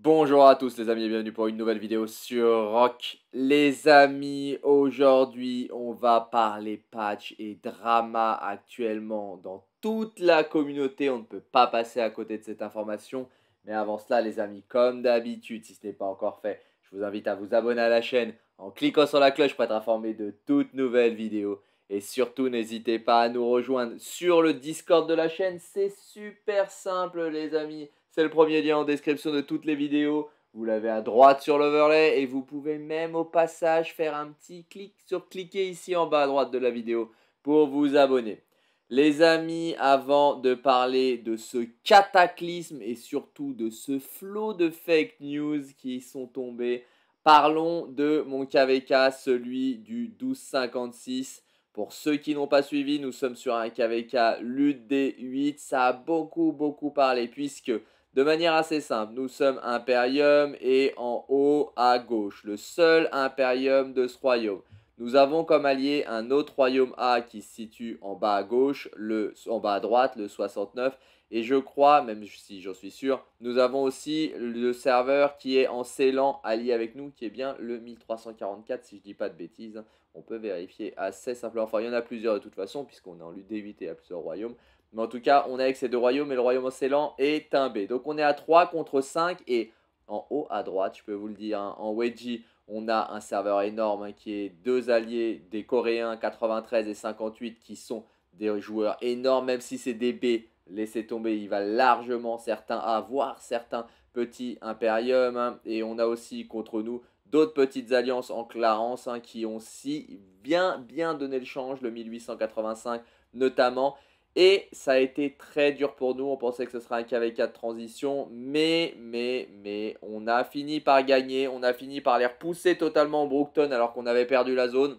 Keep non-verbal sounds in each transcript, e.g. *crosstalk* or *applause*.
Bonjour à tous les amis et bienvenue pour une nouvelle vidéo sur Rock. Les amis, aujourd'hui on va parler patch et drama actuellement dans toute la communauté. On ne peut pas passer à côté de cette information. Mais avant cela les amis, comme d'habitude, si ce n'est pas encore fait, je vous invite à vous abonner à la chaîne en cliquant sur la cloche pour être informé de toutes nouvelles vidéos. Et surtout, n'hésitez pas à nous rejoindre sur le Discord de la chaîne. C'est super simple, les amis. C'est le premier lien en description de toutes les vidéos. Vous l'avez à droite sur l'overlay et vous pouvez même au passage faire un petit clic sur cliquer ici en bas à droite de la vidéo pour vous abonner. Les amis, avant de parler de ce cataclysme et surtout de ce flot de fake news qui sont tombés, parlons de mon KVK, celui du 1256. Pour ceux qui n'ont pas suivi, nous sommes sur un KVK lut des 8 Ça a beaucoup, beaucoup parlé puisque, de manière assez simple, nous sommes Imperium et en haut à gauche, le seul Imperium de ce royaume. Nous avons comme allié un autre royaume A qui se situe en bas à gauche, le, en bas à droite, le 69. Et je crois, même si j'en suis sûr, nous avons aussi le serveur qui est en Ceylan allié avec nous, qui est bien le 1344, si je ne dis pas de bêtises. On peut vérifier assez simplement. Enfin, il y en a plusieurs de toute façon, puisqu'on est en lutte d'éviter à plusieurs royaumes. Mais en tout cas, on est avec ces deux royaumes et le royaume en est un B. Donc on est à 3 contre 5 et en haut à droite, je peux vous le dire, hein, en wedgie, on a un serveur énorme hein, qui est deux alliés des Coréens 93 et 58 qui sont des joueurs énormes, même si c'est des B, laissez tomber, il va largement certains avoir certains petits impériums. Hein. et on a aussi contre nous d'autres petites alliances en Clarence hein, qui ont si bien bien donné le change, le 1885 notamment. Et ça a été très dur pour nous. On pensait que ce serait un KvK de transition. Mais, mais, mais, on a fini par gagner. On a fini par les repousser totalement au Brookton alors qu'on avait perdu la zone.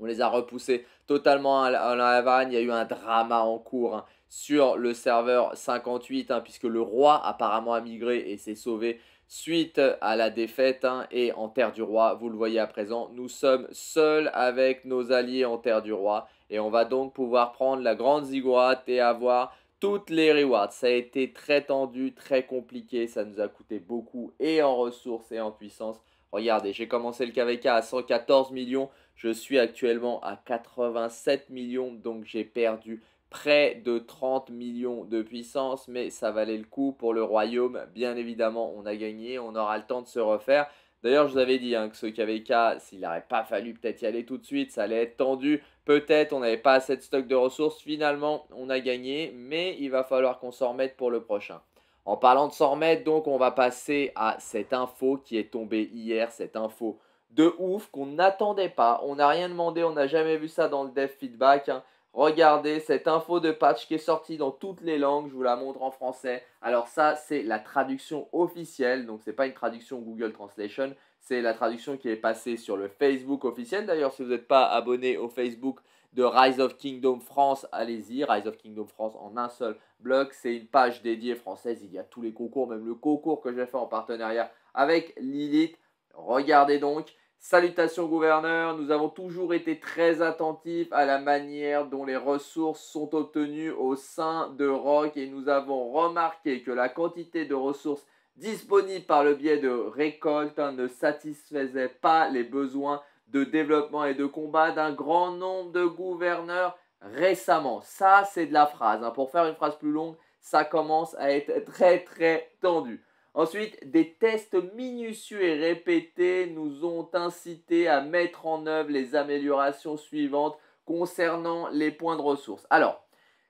On les a repoussés totalement à la Havane. Il y a eu un drama en cours hein, sur le serveur 58, hein, puisque le roi apparemment a migré et s'est sauvé suite à la défaite hein, et en Terre du Roi. Vous le voyez à présent, nous sommes seuls avec nos alliés en Terre du Roi et on va donc pouvoir prendre la grande ziggurat et avoir toutes les rewards. Ça a été très tendu, très compliqué, ça nous a coûté beaucoup et en ressources et en puissance. Regardez, j'ai commencé le KVK à 114 millions, je suis actuellement à 87 millions, donc j'ai perdu près de 30 millions de puissance, mais ça valait le coup pour le royaume. Bien évidemment, on a gagné, on aura le temps de se refaire. D'ailleurs, je vous avais dit hein, que ce KVK, s'il n'aurait pas fallu peut-être y aller tout de suite, ça allait être tendu. Peut-être on n'avait pas assez de stock de ressources. Finalement, on a gagné, mais il va falloir qu'on s'en remette pour le prochain. En parlant de s'en remettre, donc, on va passer à cette info qui est tombée hier, cette info de ouf qu'on n'attendait pas. On n'a rien demandé, on n'a jamais vu ça dans le dev feedback. Hein. Regardez cette info de patch qui est sortie dans toutes les langues, je vous la montre en français. Alors ça, c'est la traduction officielle, donc ce n'est pas une traduction Google Translation, c'est la traduction qui est passée sur le Facebook officiel. D'ailleurs, si vous n'êtes pas abonné au Facebook de Rise of Kingdom France, allez-y, Rise of Kingdom France en un seul bloc, c'est une page dédiée française, il y a tous les concours, même le concours que j'ai fait en partenariat avec Lilith. Regardez donc, Salutations gouverneur, nous avons toujours été très attentifs à la manière dont les ressources sont obtenues au sein de ROC et nous avons remarqué que la quantité de ressources disponibles par le biais de récoltes hein, ne satisfaisait pas les besoins de développement et de combat d'un grand nombre de gouverneurs récemment. Ça, c'est de la phrase. Hein. Pour faire une phrase plus longue, ça commence à être très très tendu. Ensuite, des tests minutieux et répétés nous ont incité à mettre en œuvre les améliorations suivantes concernant les points de ressources. Alors,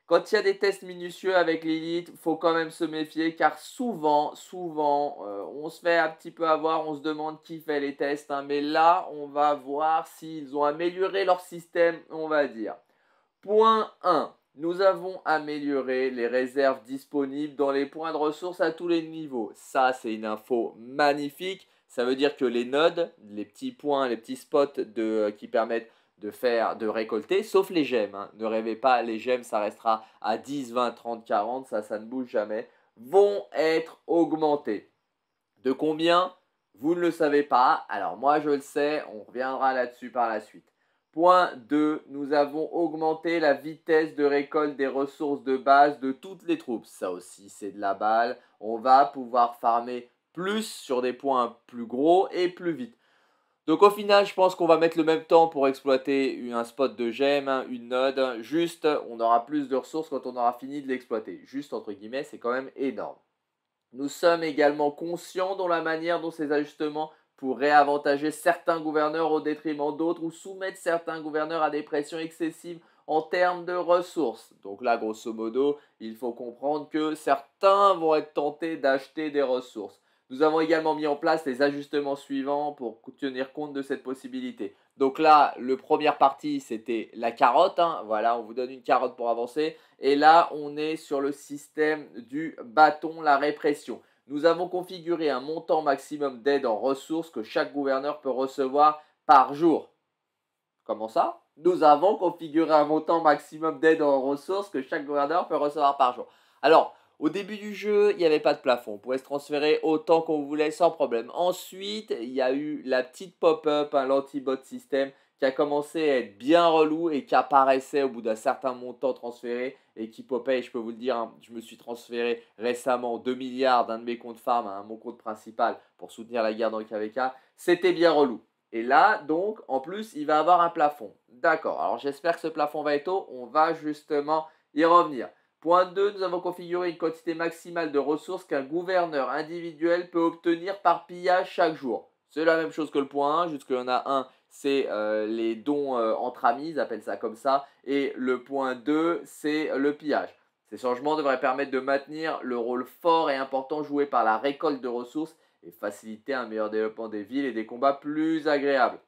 quand il y a des tests minutieux avec l'élite, faut quand même se méfier car souvent, souvent, euh, on se fait un petit peu avoir, on se demande qui fait les tests. Hein, mais là, on va voir s'ils ont amélioré leur système, on va dire. Point 1. Nous avons amélioré les réserves disponibles dans les points de ressources à tous les niveaux. Ça, c'est une info magnifique. Ça veut dire que les nodes, les petits points, les petits spots qui permettent de faire, de récolter, sauf les gemmes. Hein. Ne rêvez pas, les gemmes, ça restera à 10, 20, 30, 40, ça, ça ne bouge jamais, vont être augmentés. De combien Vous ne le savez pas. Alors moi, je le sais, on reviendra là-dessus par la suite. Point 2, nous avons augmenté la vitesse de récolte des ressources de base de toutes les troupes. Ça aussi, c'est de la balle. On va pouvoir farmer plus sur des points plus gros et plus vite. Donc au final, je pense qu'on va mettre le même temps pour exploiter un spot de gemme, hein, une node. Hein. Juste, on aura plus de ressources quand on aura fini de l'exploiter. Juste, entre guillemets, c'est quand même énorme. Nous sommes également conscients dans la manière dont ces ajustements pour réavantager certains gouverneurs au détriment d'autres ou soumettre certains gouverneurs à des pressions excessives en termes de ressources. Donc là, grosso modo, il faut comprendre que certains vont être tentés d'acheter des ressources. Nous avons également mis en place les ajustements suivants pour tenir compte de cette possibilité. Donc là, le première partie, c'était la carotte. Hein. Voilà, on vous donne une carotte pour avancer. Et là, on est sur le système du bâton, la répression. Nous avons configuré un montant maximum d'aide en ressources que chaque gouverneur peut recevoir par jour. Comment ça Nous avons configuré un montant maximum d'aide en ressources que chaque gouverneur peut recevoir par jour. Alors, au début du jeu, il n'y avait pas de plafond. On pouvait se transférer autant qu'on voulait sans problème. Ensuite, il y a eu la petite pop-up, l'anti-bot système qui a commencé à être bien relou et qui apparaissait au bout d'un certain montant transféré et qui popait. Et je peux vous le dire, hein, je me suis transféré récemment 2 milliards d'un de mes comptes farm à mon compte principal pour soutenir la guerre dans le KVK. C'était bien relou. Et là, donc, en plus, il va avoir un plafond. D'accord. Alors, j'espère que ce plafond va être haut. On va justement y revenir. Point 2, nous avons configuré une quantité maximale de ressources qu'un gouverneur individuel peut obtenir par pillage chaque jour. C'est la même chose que le point 1, juste qu'il y en a un c'est euh, les dons euh, entre amis, ils ça comme ça. Et le point 2, c'est le pillage. Ces changements devraient permettre de maintenir le rôle fort et important joué par la récolte de ressources et faciliter un meilleur développement des villes et des combats plus agréables.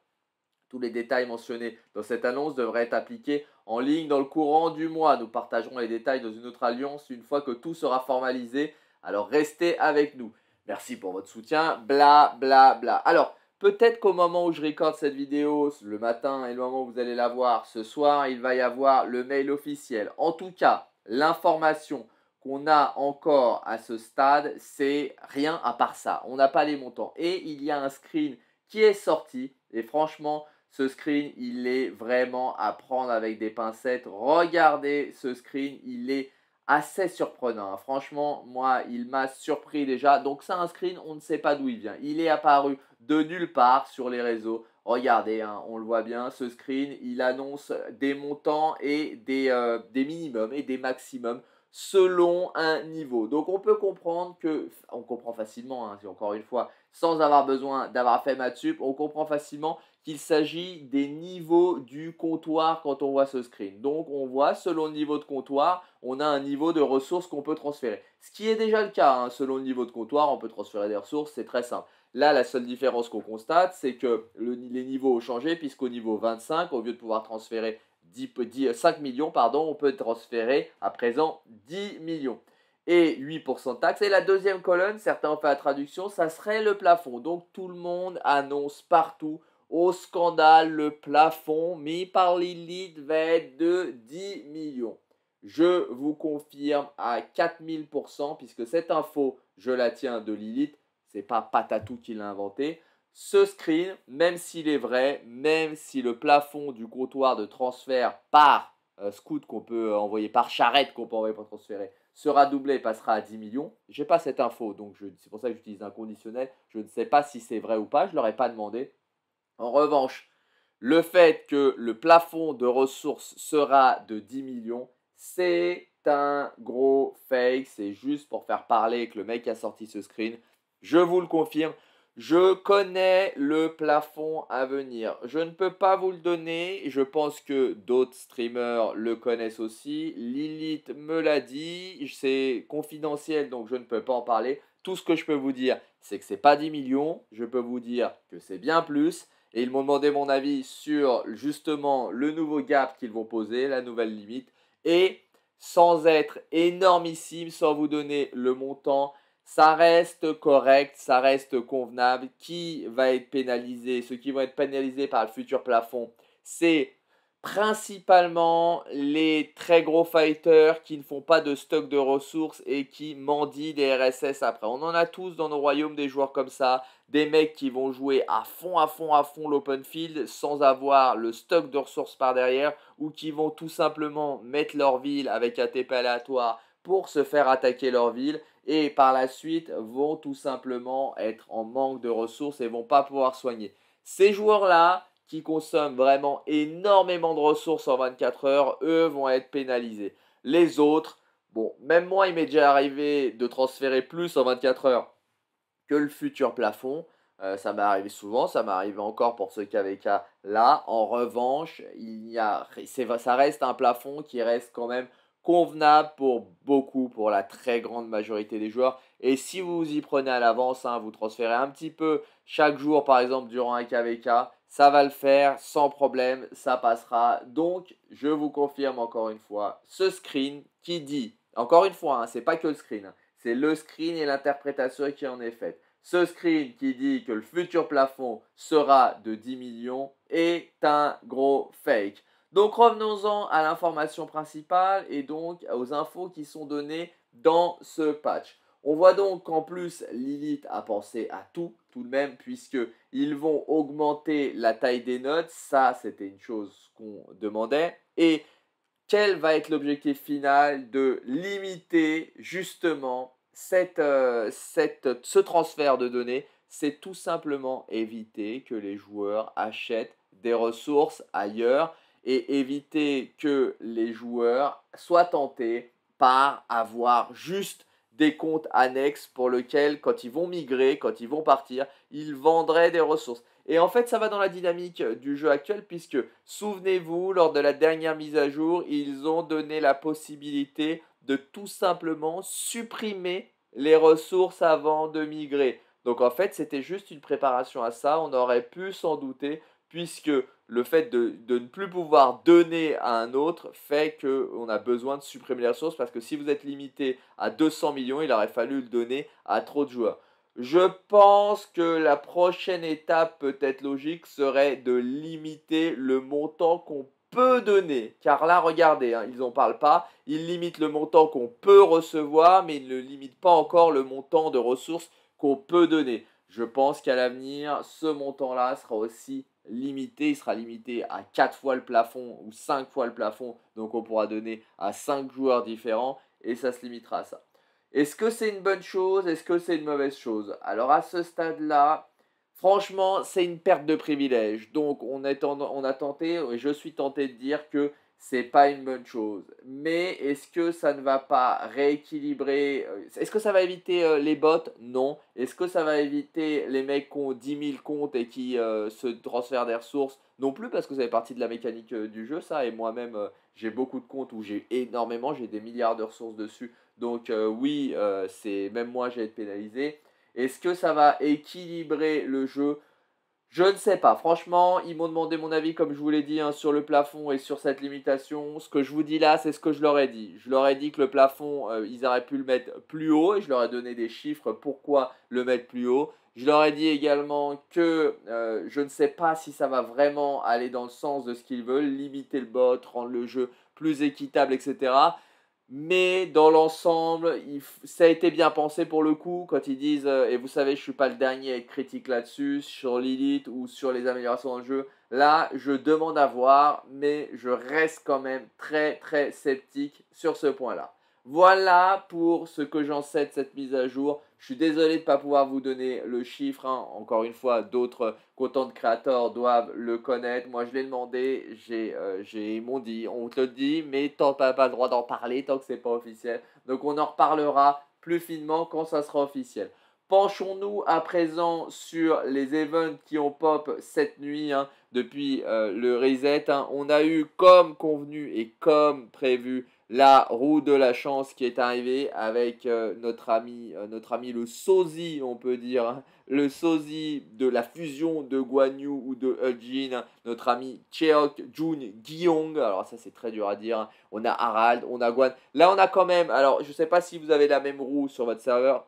Tous les détails mentionnés dans cette annonce devraient être appliqués en ligne dans le courant du mois. Nous partagerons les détails dans une autre alliance une fois que tout sera formalisé. Alors restez avec nous. Merci pour votre soutien. Bla bla bla. Alors, Peut-être qu'au moment où je recorde cette vidéo, le matin et le moment où vous allez la voir, ce soir, il va y avoir le mail officiel. En tout cas, l'information qu'on a encore à ce stade, c'est rien à part ça. On n'a pas les montants. Et il y a un screen qui est sorti. Et franchement, ce screen, il est vraiment à prendre avec des pincettes. Regardez ce screen, il est assez surprenant. Hein. Franchement, moi, il m'a surpris déjà. Donc c'est un screen, on ne sait pas d'où il vient. Il est apparu de nulle part sur les réseaux. Regardez, hein, on le voit bien, ce screen, il annonce des montants et des, euh, des minimums et des maximums selon un niveau. Donc on peut comprendre que, on comprend facilement, hein, encore une fois, sans avoir besoin d'avoir fait tube, on comprend facilement qu'il s'agit des niveaux du comptoir quand on voit ce screen. Donc on voit selon le niveau de comptoir, on a un niveau de ressources qu'on peut transférer. Ce qui est déjà le cas, hein. selon le niveau de comptoir, on peut transférer des ressources, c'est très simple. Là, la seule différence qu'on constate, c'est que les niveaux ont changé, puisqu'au niveau 25, au lieu de pouvoir transférer 10, 5 millions, pardon, on peut transférer à présent 10 millions et 8% de taxes. Et la deuxième colonne, certains ont fait la traduction, ça serait le plafond. Donc tout le monde annonce partout au scandale, le plafond mis par Lilith va être de 10 millions. Je vous confirme à 4000% puisque cette info, je la tiens de Lilith, c'est pas Patatou qui l'a inventé. Ce screen, même s'il est vrai, même si le plafond du comptoir de transfert par euh, scoot scout qu'on peut envoyer par charrette qu'on peut envoyer pour transférer sera doublé et passera à 10 millions. J'ai pas cette info, donc c'est pour ça que j'utilise un conditionnel. Je ne sais pas si c'est vrai ou pas, je ne leur ai pas demandé. En revanche, le fait que le plafond de ressources sera de 10 millions, c'est un gros fake. C'est juste pour faire parler que le mec a sorti ce screen. Je vous le confirme. Je connais le plafond à venir. Je ne peux pas vous le donner. Je pense que d'autres streamers le connaissent aussi. Lilith me l'a dit. C'est confidentiel, donc je ne peux pas en parler. Tout ce que je peux vous dire, c'est que ce n'est pas 10 millions. Je peux vous dire que c'est bien plus. Et ils m'ont demandé mon avis sur justement le nouveau gap qu'ils vont poser, la nouvelle limite. Et sans être énormissime, sans vous donner le montant, ça reste correct, ça reste convenable. Qui va être pénalisé Ceux qui vont être pénalisés par le futur plafond, c'est principalement les très gros fighters qui ne font pas de stock de ressources et qui mendient des RSS après. On en a tous dans nos royaumes des joueurs comme ça des mecs qui vont jouer à fond, à fond, à fond l'open field sans avoir le stock de ressources par derrière ou qui vont tout simplement mettre leur ville avec un TP aléatoire pour se faire attaquer leur ville et par la suite vont tout simplement être en manque de ressources et vont pas pouvoir soigner. Ces joueurs-là qui consomment vraiment énormément de ressources en 24 heures, eux vont être pénalisés. Les autres, bon, même moi il m'est déjà arrivé de transférer plus en 24 heures que le futur plafond. Euh, ça m'est arrivé souvent, ça m'est arrivé encore pour ce KVK là. En revanche, il y a, ça reste un plafond qui reste quand même convenable pour beaucoup, pour la très grande majorité des joueurs. Et si vous y prenez à l'avance, hein, vous transférez un petit peu chaque jour, par exemple, durant un KVK, ça va le faire sans problème, ça passera. Donc, je vous confirme encore une fois ce screen qui dit, encore une fois, hein, c'est pas que le screen, hein, c'est le screen et l'interprétation qui en est faite. Ce screen qui dit que le futur plafond sera de 10 millions est un gros fake. Donc revenons-en à l'information principale et donc aux infos qui sont données dans ce patch. On voit donc qu'en plus Lilith a pensé à tout tout de même puisque ils vont augmenter la taille des notes, ça c'était une chose qu'on demandait et quel va être l'objectif final de limiter justement euh, cette, ce transfert de données, c'est tout simplement éviter que les joueurs achètent des ressources ailleurs et éviter que les joueurs soient tentés par avoir juste des comptes annexes pour lesquels, quand ils vont migrer, quand ils vont partir, ils vendraient des ressources. Et en fait, ça va dans la dynamique du jeu actuel, puisque, souvenez-vous, lors de la dernière mise à jour, ils ont donné la possibilité de tout simplement supprimer les ressources avant de migrer. Donc en fait, c'était juste une préparation à ça, on aurait pu s'en douter, puisque le fait de, ne plus pouvoir donner à un autre fait qu'on a besoin de supprimer les ressources, parce que si vous êtes limité à 200 millions, il aurait fallu le donner à trop de joueurs. Je pense que la prochaine étape peut-être logique serait de limiter le montant qu'on donner. Car là, regardez, hein, ils n'en parlent pas. Ils limitent le montant qu'on peut recevoir, mais ils ne limitent pas encore le montant de ressources qu'on peut donner. Je pense qu'à l'avenir, ce montant-là sera aussi limité. Il sera limité à 4 fois le plafond ou 5 fois le plafond. Donc on pourra donner à 5 joueurs différents et ça se limitera à ça. Est-ce que c'est une bonne chose Est-ce que c'est une mauvaise chose Alors à ce stade-là, Franchement, c'est une perte de privilège. Donc, on, on a tenté, et je suis tenté de dire que c'est pas une bonne chose. Mais est-ce que ça ne va pas rééquilibrer euh, Est-ce que ça va éviter euh, les bots Non. Est-ce que ça va éviter les mecs qui ont 10 000 comptes et qui euh, se transfèrent des ressources Non plus, parce que ça fait partie de la mécanique du jeu, ça. Et moi-même, j'ai beaucoup de comptes où j'ai énormément, j'ai des milliards de ressources dessus. Donc oui, c'est même moi, j'ai été pénalisé. Est-ce que ça va équilibrer le jeu je ne sais pas. Franchement, ils m'ont demandé mon avis, comme je vous l'ai dit, hein, sur le plafond et sur cette limitation. Ce que je vous dis là, c'est ce que je leur ai dit. Je leur ai dit que le plafond, euh, ils auraient pu le mettre plus haut et je leur ai donné des chiffres pourquoi le mettre plus haut. Je leur ai dit également que euh, je ne sais pas si ça va vraiment aller dans le sens de ce qu'ils veulent, limiter le bot, rendre le jeu plus équitable, etc. Mais dans l'ensemble, ça a été bien pensé pour le coup quand ils disent euh, et vous savez, je suis pas le dernier à être critique là-dessus sur Lilith ou sur les améliorations dans le jeu. Là, je demande à voir, mais je reste quand même très très sceptique sur ce point-là. Voilà pour ce que j'en sais de cette mise à jour. Je suis désolé de ne pas pouvoir vous donner le chiffre. Hein. Encore une fois, d'autres content créateurs doivent le connaître. Moi, je l'ai demandé. Euh, j'ai, ils m'ont dit, on te le dit, mais tant pas, pas le droit d'en parler tant que ce n'est pas officiel. Donc, on en reparlera plus finement quand ça sera officiel. Penchons-nous à présent sur les events qui ont pop cette nuit hein, depuis euh, le reset. Hein. On a eu comme convenu et comme prévu la roue de la chance qui est arrivée avec euh, notre, ami, euh, notre ami le sosie, on peut dire, hein. le sosie de la fusion de Guan Yu ou de Eugene hein. notre ami Cheok Jun Gyeong. Alors ça c'est très dur à dire. Hein. On a Harald, on a Guan. Là on a quand même, alors je sais pas si vous avez la même roue sur votre serveur,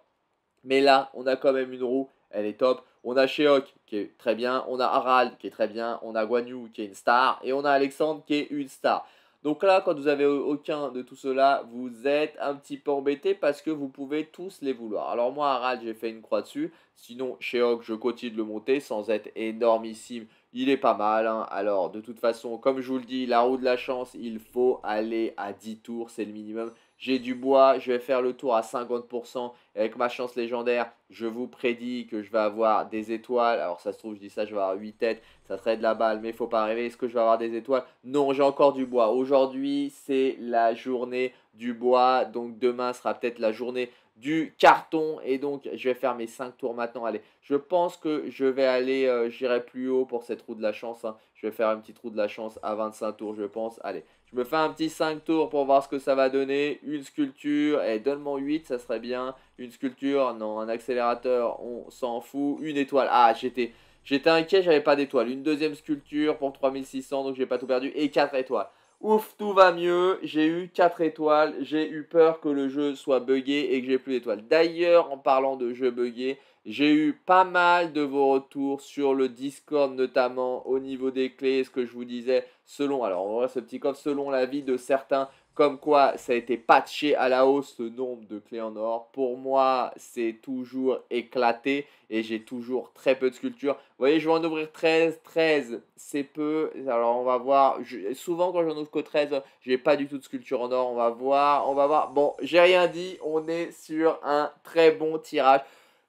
mais là on a quand même une roue, elle est top. On a Cheok qui est très bien, on a Harald qui est très bien, on a Guan Yu qui est une star et on a Alexandre qui est une star. Donc là, quand vous avez aucun de tout cela, vous êtes un petit peu embêté parce que vous pouvez tous les vouloir. Alors moi, Harald, j'ai fait une croix dessus. Sinon, chez Hawk, je continue de le monter sans être énormissime. Il est pas mal. Hein. Alors, de toute façon, comme je vous le dis, la roue de la chance, il faut aller à 10 tours. C'est le minimum. J'ai du bois, je vais faire le tour à 50%. avec ma chance légendaire, je vous prédis que je vais avoir des étoiles. Alors ça se trouve, je dis ça, je vais avoir 8 têtes. Ça serait de la balle, mais il faut pas rêver. Est-ce que je vais avoir des étoiles Non, j'ai encore du bois. Aujourd'hui, c'est la journée du bois. Donc demain sera peut-être la journée du carton. Et donc, je vais faire mes 5 tours maintenant. Allez, je pense que je vais aller, euh, j'irai plus haut pour cette roue de la chance. Hein. Je vais faire un petit trou de la chance à 25 tours, je pense. Allez, je me fais un petit 5 tours pour voir ce que ça va donner. Une sculpture, et eh, donne-moi 8, ça serait bien. Une sculpture, non, un accélérateur, on s'en fout. Une étoile, ah, j'étais... J'étais inquiet, j'avais pas d'étoile. Une deuxième sculpture pour 3600, donc j'ai pas tout perdu. Et 4 étoiles. Ouf, tout va mieux, j'ai eu 4 étoiles, j'ai eu peur que le jeu soit buggé et que j'ai plus d'étoiles. D'ailleurs, en parlant de jeu buggé, j'ai eu pas mal de vos retours sur le Discord, notamment au niveau des clés, ce que je vous disais, selon, alors on va ce petit coffre, selon l'avis de certains, comme quoi ça a été patché à la hausse le nombre de clés en or. Pour moi, c'est toujours éclaté et j'ai toujours très peu de sculptures. Vous voyez, je vais en ouvrir 13. 13, c'est peu. Alors, on va voir. souvent, quand j'en ouvre que 13, j'ai pas du tout de sculpture en or. On va voir. On va voir. Bon, j'ai rien dit. On est sur un très bon tirage.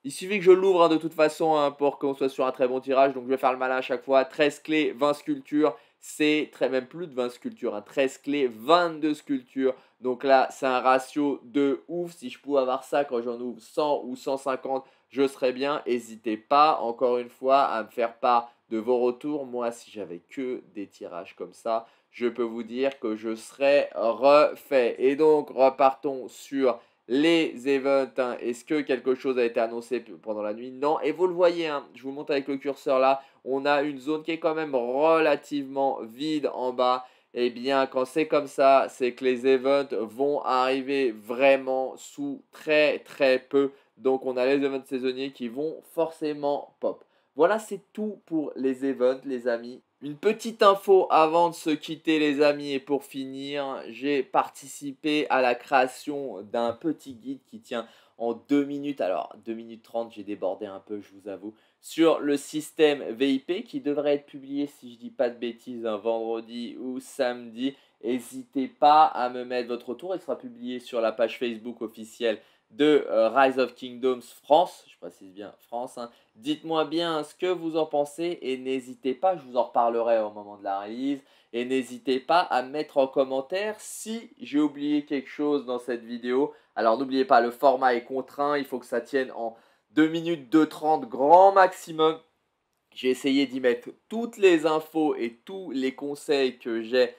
Il suffit que je l'ouvre hein, de toute façon hein, pour qu'on soit sur un très bon tirage. Donc je vais faire le malin à chaque fois. 13 clés, 20 sculptures. C'est très même plus de 20 sculptures. 13 hein. clés, 22 sculptures. Donc là, c'est un ratio de ouf. Si je pouvais avoir ça quand j'en ouvre 100 ou 150, je serais bien. N'hésitez pas, encore une fois, à me faire part de vos retours. Moi, si j'avais que des tirages comme ça, je peux vous dire que je serais refait. Et donc, repartons sur les events. Hein. Est-ce que quelque chose a été annoncé pendant la nuit Non. Et vous le voyez, hein, je vous montre avec le curseur là, on a une zone qui est quand même relativement vide en bas. Eh bien, quand c'est comme ça, c'est que les events vont arriver vraiment sous très très peu. Donc, on a les events saisonniers qui vont forcément pop. Voilà, c'est tout pour les events, les amis. Une petite info avant de se quitter les amis et pour finir, j'ai participé à la création d'un petit guide qui tient en 2 minutes, alors 2 minutes 30 j'ai débordé un peu je vous avoue, sur le système VIP qui devrait être publié si je dis pas de bêtises un vendredi ou samedi. N'hésitez pas à me mettre votre retour, il sera publié sur la page Facebook officielle de euh, Rise of Kingdoms France, je précise bien France, hein. dites-moi bien ce que vous en pensez et n'hésitez pas, je vous en reparlerai au moment de la release, et n'hésitez pas à mettre en commentaire si j'ai oublié quelque chose dans cette vidéo. Alors n'oubliez pas, le format est contraint, il faut que ça tienne en 2 minutes 2.30 grand maximum. J'ai essayé d'y mettre toutes les infos et tous les conseils que j'ai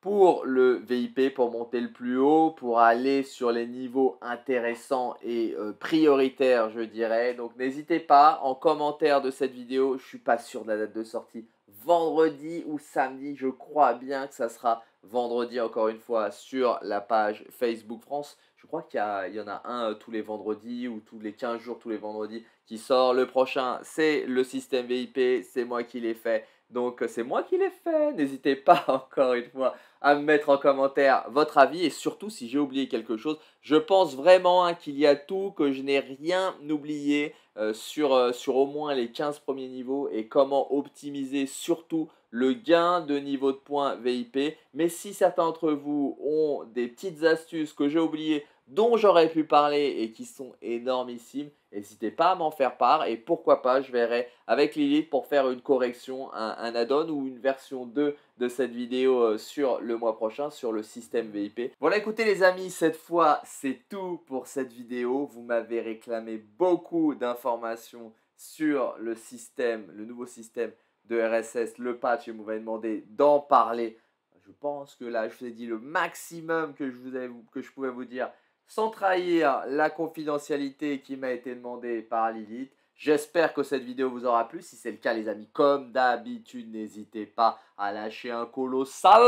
pour le VIP, pour monter le plus haut, pour aller sur les niveaux intéressants et euh, prioritaires, je dirais. Donc n'hésitez pas en commentaire de cette vidéo, je suis pas sûr de la date de sortie, vendredi ou samedi, je crois bien que ça sera vendredi encore une fois sur la page Facebook France. Je crois qu'il y, y, en a un euh, tous les vendredis ou tous les 15 jours, tous les vendredis qui sort. Le prochain, c'est le système VIP, c'est moi qui l'ai fait. Donc euh, c'est moi qui l'ai fait. N'hésitez *laughs* pas encore une fois à me mettre en commentaire votre avis et surtout si j'ai oublié quelque chose. Je pense vraiment hein, qu'il y a tout, que je n'ai rien oublié euh, sur, euh, sur au moins les 15 premiers niveaux et comment optimiser surtout le gain de niveau de points VIP. Mais si certains d'entre vous ont des petites astuces que j'ai oubliées, dont j'aurais pu parler et qui sont énormissimes, N'hésitez pas à m'en faire part et pourquoi pas, je verrai avec Lilith pour faire une correction, un, add-on ou une version 2 de cette vidéo euh, sur le mois prochain sur le système VIP. Voilà, écoutez les amis, cette fois c'est tout pour cette vidéo. Vous m'avez réclamé beaucoup d'informations sur le système, le nouveau système de RSS, le patch, et vous m'avez demandé d'en parler. Je pense que là, je vous ai dit le maximum que je pouvais vous dire sans trahir la confidentialité qui m'a été demandée par Lilith. J'espère que cette vidéo vous aura plu. Si c'est le cas, les amis, comme d'habitude, n'hésitez pas à lâcher un colossal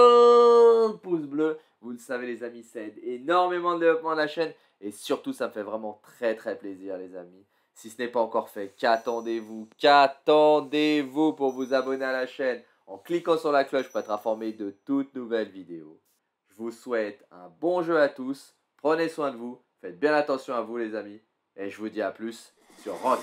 pouce bleu. Vous le savez, les amis, ça aide énormément le développement de la chaîne. Et surtout, ça me fait vraiment très, très plaisir, les amis. Si ce n'est pas encore fait, qu'attendez-vous Qu'attendez-vous pour vous abonner à la chaîne En cliquant sur la cloche pour être informé de toutes nouvelles vidéos. Je vous souhaite un bon jeu à tous Prenez soin de vous, faites bien attention à vous les amis, et je vous dis à plus sur Rock.